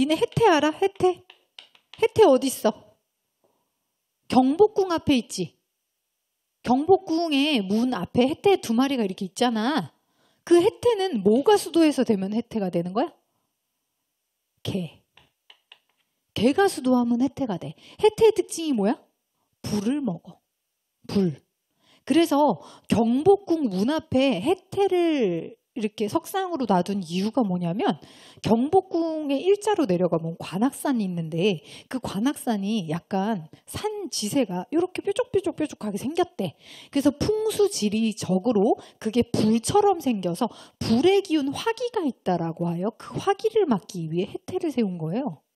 니네 혜태 알아? 혜태혜태 어딨어? 경복궁 앞에 있지. 경복궁의 문 앞에 혜태두 마리가 이렇게 있잖아. 그혜태는 뭐가 수도에서 되면 혜태가 되는 거야? 개. 개가 수도하면 혜태가 돼. 혜태의 특징이 뭐야? 불을 먹어. 불. 그래서 경복궁 문 앞에 혜태를 이렇게 석상으로 놔둔 이유가 뭐냐면 경복궁의 일자로 내려가면 관악산이 있는데 그 관악산이 약간 산 지세가 이렇게 뾰족뾰족뾰족하게 생겼대. 그래서 풍수지리적으로 그게 불처럼 생겨서 불의 기운 화기가 있다라고 하여 그 화기를 막기 위해 해태를 세운 거예요.